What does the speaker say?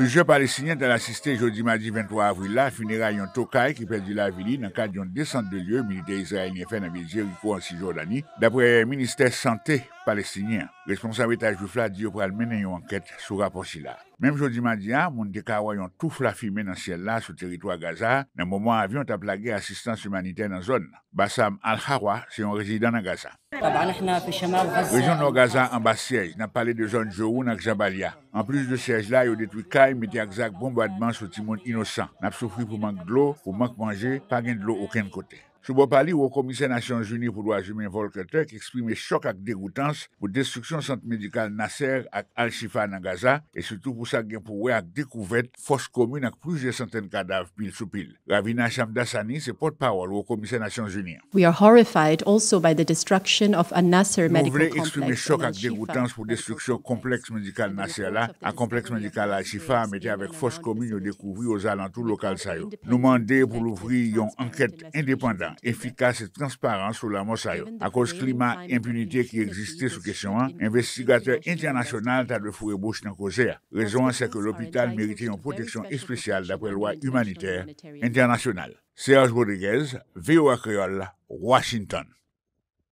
Jou pari sinyen de la siste jodi maji 23 avouy la, finera yon tokay ki pel di la vili nan kad yon descend de lye, milite Israel Nyefen avye jirikou an si jordani, dapre Ministè Santè. palestinien. Responsable état juif la di yo pral mene yon anket sou raposi la. Mem jodi madia, hein, moun de yon touf la fime dans siel la sou teritwa Gaza, nan mouman avyon tap lage assistance humanitaire nan zone. Bassam Al-Harwa c'est un résident de Gaza. région nan Gaza en bas sièj, nan parlé de zone Jorou nan Jabalia. En plus de sièj la, yo detwi des meti akzak bombardman sou timoun inosan. Nap pour pou mank pour manque mank manje, pa gen l'eau aucun côté. Sou bo pali wò komisenasyon jouni pou lwa jume volkete ki eksprime chok ak degoutans pou destruksyon sant medikal Nasser ak Al-Shifa Nangaza e soutou pou sa gen pou wè ak dekouvèd fos komoun ak plus de santèn kadaf pil sou pil. Ravina Shamda Sani se pot pawol wò komisenasyon jouni. We are horrified also by the destruction of a Nasser medical complex Nou vene eksprime chok ak degoutans pou destruksyon kompleks medikal Nasser la a kompleks medikal Al-Shifa metè avèk fos komoun yo dekouvwi yo zalantou lokal sayo. Nou mandè pou louvri yon anket indépendant. efficace et transparent sur la Monsayo. A cause climat impunité qui existait sous question, an, investigateur international ta le fure bouche nan koze a. Rezon an que l'hôpital méritait une protection spéciale d'après la Serge Rodriguez, VOA Creole, Washington.